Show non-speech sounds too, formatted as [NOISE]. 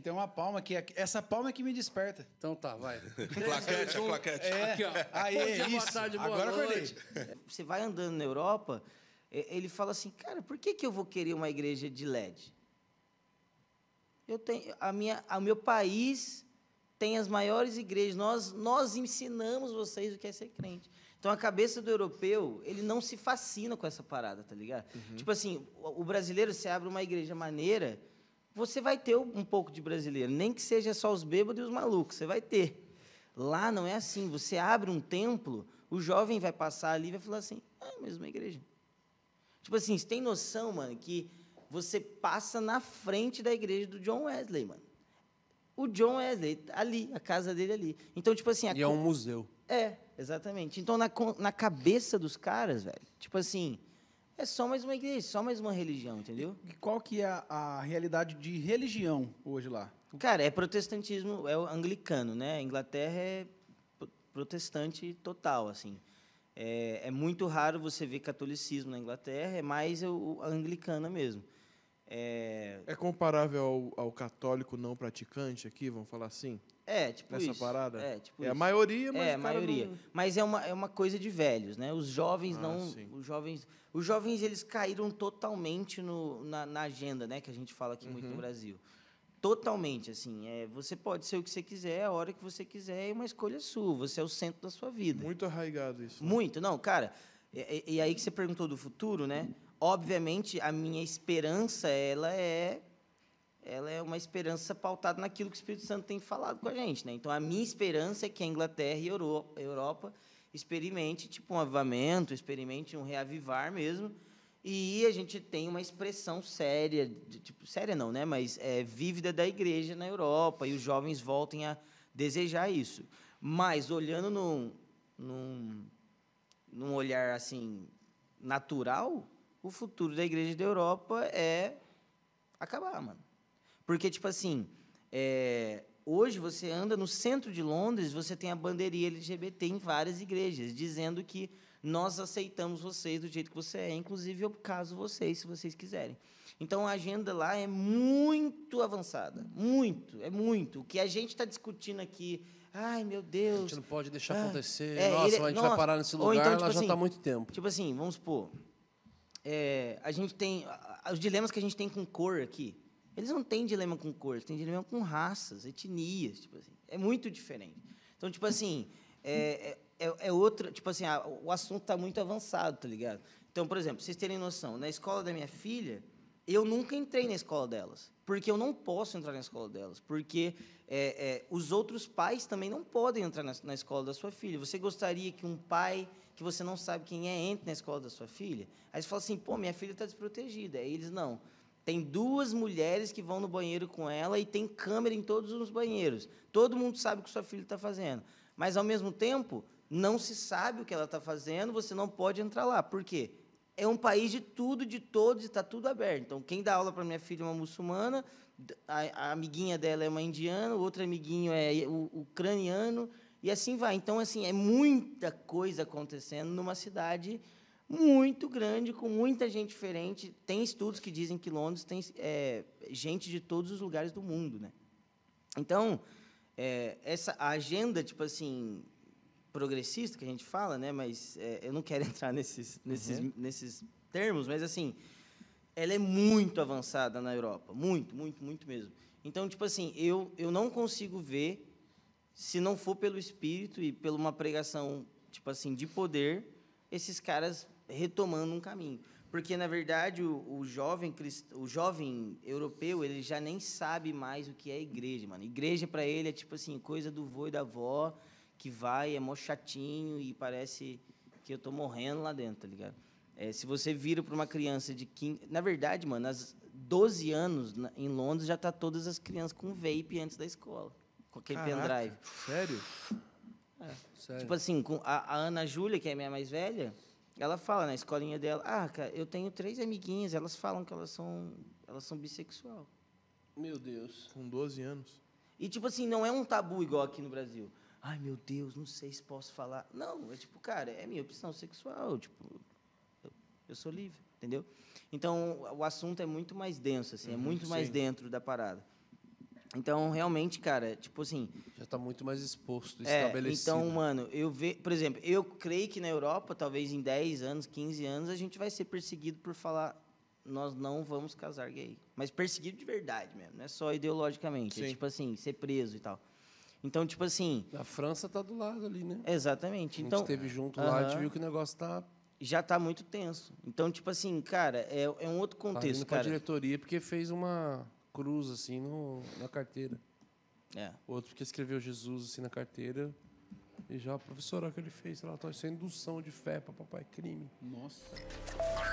que tem uma palma que é, essa palma é que me desperta. Então tá, vai. [LAUGHS] claquete, um, claquete. É, aqui, ó. Aí, Bom é dia, isso. boa tarde, boa Agora noite. Acordei. Você vai andando na Europa, ele fala assim, cara, por que, que eu vou querer uma igreja de LED? Eu tenho a minha, a meu país tem as maiores igrejas. Nós nós ensinamos vocês o que é ser crente. Então a cabeça do europeu, ele não se fascina com essa parada, tá ligado? Uhum. Tipo assim, o brasileiro se abre uma igreja maneira, você vai ter um pouco de brasileiro, nem que seja só os bêbados e os malucos, você vai ter. Lá não é assim, você abre um templo, o jovem vai passar ali e vai falar assim, ah, é a mesma igreja. Tipo assim, você tem noção, mano, que você passa na frente da igreja do John Wesley, mano. O John Wesley, ali, a casa dele ali. Então, tipo assim... E é um museu. É, exatamente. Então, na, na cabeça dos caras, velho, tipo assim, é só mais uma igreja, só mais uma religião, entendeu? E qual que é a realidade de religião hoje lá? Cara, é protestantismo, é o anglicano, né? A Inglaterra é protestante total, assim. É, é, muito raro você ver catolicismo na Inglaterra, é mais o, o anglicana mesmo. É, é comparável ao, ao, católico não praticante aqui, vamos falar assim? É, tipo Nessa isso. parada? É, tipo é isso. a maioria, mas É, a maioria. Não... Mas é uma, é uma coisa de velhos, né? Os jovens ah, não... Sim. Os jovens, os jovens, eles caíram totalmente no, na, na agenda, né? Que a gente fala aqui uhum. muito no uhum. Brasil. Totalmente, assim. É, você pode ser o que você quiser, a hora que você quiser, é uma escolha sua. Você é o centro da sua vida. Muito arraigado isso. Né? Muito. Não, cara... E, e aí que você perguntou do futuro, né? Uhum Obviamente, a minha esperança, ela é ela é uma esperança pautada naquilo que o Espírito Santo tem falado com a gente, né? Então a minha esperança é que a Inglaterra e a Europa experimente tipo um avivamento, experimente um reavivar mesmo, e a gente tem uma expressão séria, de, tipo séria não, né? Mas é, vívida da igreja na Europa e os jovens voltem a desejar isso. Mas olhando num, num, num olhar assim natural, o futuro da igreja da Europa é acabar, mano. Porque, tipo assim, é, hoje você anda no centro de Londres, você tem a bandeirinha LGBT em várias igrejas, dizendo que nós aceitamos vocês do jeito que você é, inclusive eu caso vocês, se vocês quiserem. Então a agenda lá é muito avançada, muito, é muito. O que a gente está discutindo aqui, ai meu Deus. A gente não pode deixar ah, acontecer, é, nossa, ele, a gente nossa, vai parar nesse então, lugar, então, tipo ela assim, já está há muito tempo. Tipo assim, vamos supor, é, a gente tem os dilemas que a gente tem com cor aqui. Eles não têm dilema com cor, eles têm dilema com raças, etnias, tipo assim. É muito diferente. Então, tipo assim, é, é, é, é outra, tipo assim, a, o assunto está muito avançado, tá ligado? Então, por exemplo, vocês terem noção, na escola da minha filha, eu nunca entrei na escola delas porque eu não posso entrar na escola delas, porque é, é, os outros pais também não podem entrar na, na, escola da sua filha. Você gostaria que um pai que você não sabe quem é entre na escola da sua filha? Aí você fala assim, pô, minha filha está desprotegida. Aí eles, não. Tem duas mulheres que vão no banheiro com ela e tem câmera em todos os banheiros. Todo mundo sabe o que sua filha está fazendo. Mas, ao mesmo tempo, não se sabe o que ela está fazendo, você não pode entrar lá. Por quê? é um país de tudo, de todos, e está tudo aberto. Então, quem dá aula para minha filha é uma muçulmana, a, a, amiguinha dela é uma indiana, o outro amiguinho é o, ucraniano, e assim vai. Então, assim, é muita coisa acontecendo numa cidade muito grande, com muita gente diferente. Tem estudos que dizem que Londres tem é, gente de todos os lugares do mundo. Né? Então, é, essa a agenda, tipo assim, progressista que a gente fala, né? Mas é, eu não quero [LAUGHS] entrar nesses, nesses, uhum. nesses termos, mas assim, ela é muito avançada na Europa, muito, muito, muito mesmo. Então, tipo assim, eu eu não consigo ver se não for pelo espírito e pela uma pregação, tipo assim, de poder, esses caras retomando um caminho. Porque na verdade o, o jovem o jovem europeu, ele já nem sabe mais o que é igreja, mano. Igreja para ele é tipo assim, coisa do vô e da avó que vai, é mó chatinho e parece que eu tô morrendo lá dentro, tá ligado? É, se você vira para uma criança de 15... Na verdade, mano, às 12 anos, em Londres, já tá todas as crianças com vape antes da escola. Com aquele Caraca, pendrive. Sério? É. sério? Tipo assim, com a, a Ana Júlia, que é a minha mais velha, ela fala na escolinha dela, ah, cara, eu tenho três amiguinhas, elas falam que elas são, elas são bissexual. Meu Deus. Com 12 anos. E, tipo assim, não é um tabu igual aqui no Brasil ai meu Deus, não sei se posso falar. Não, é tipo, cara, é minha opção sexual, tipo, eu, eu sou livre, entendeu? Então, o assunto é muito mais denso, assim, é uhum, é muito sim. mais dentro da parada. Então, realmente, cara, tipo assim... Já está muito mais exposto, é, estabelecido. Então, mano, eu vejo... Por exemplo, eu creio que na Europa, talvez em 10 anos, 15 anos, a gente vai ser perseguido por falar nós não vamos casar gay. Mas perseguido de verdade mesmo, não é só ideologicamente. É sim. É tipo assim, ser preso e tal. Então, tipo assim. A França tá do lado ali, né? Exatamente. Então, a gente esteve então, junto uh -huh. lá, a gente viu que o negócio tá. Já tá muito tenso. Então, tipo assim, cara, é, é um outro tá contexto. Tá com a diretoria porque fez uma cruz, assim, no, na carteira. É. Outro porque escreveu Jesus, assim, na carteira. E já a professora que ele fez, ela tá isso é indução de fé para papai crime. Nossa.